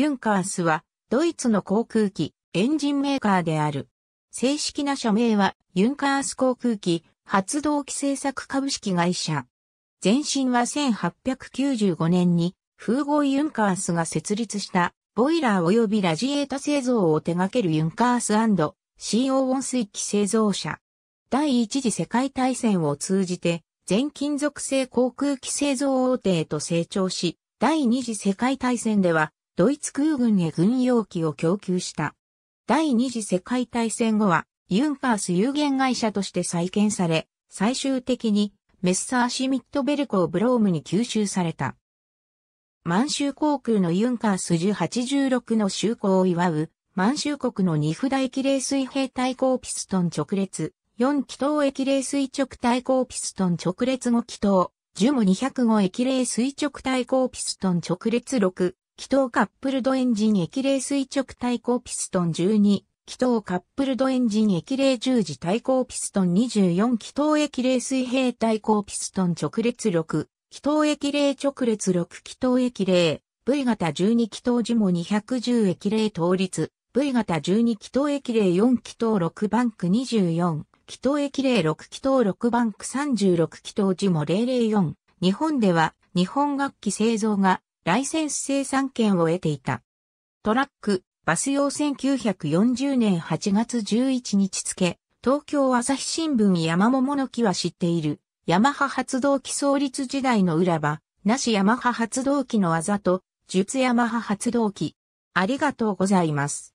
ユンカースは、ドイツの航空機、エンジンメーカーである。正式な社名は、ユンカース航空機、発動機製作株式会社。前身は1895年に、風合ユンカースが設立した、ボイラー及びラジエータ製造を手掛けるユンカース CO 温水器製造者。第一次世界大戦を通じて、全金属製航空機製造大手へと成長し、第二次世界大戦ではドイツ空軍へ軍用機を供給した。第二次世界大戦後は、ユンカース有限会社として再建され、最終的にメッサーシミットベルコーブロームに吸収された。満州航空のユンカース1086の就航を祝う、満州国の二府大機冷水平対抗ピストン直列、四気筒液冷水直対抗ピストン直列五気筒、樹も205液冷水直対抗ピストン直列六、気筒カップルドエンジン液冷垂直対抗ピストン12、気筒カップルドエンジン液冷十字対抗ピストン24気筒液冷水平対抗ピストン直列6、気筒液冷直列6気筒液冷、V 型12気筒ジモ210液冷倒立、V 型12気筒液冷4気筒6バンク24、気筒液冷6気筒6バンク36気筒ジモ004、日本では日本楽器製造がライセンス生産権を得ていた。トラック、バス用1940年8月11日付、東京朝日新聞山桃の木は知っている、ヤマハ発動機創立時代の裏場、なしヤマハ発動機の技と、術ヤマハ発動機。ありがとうございます。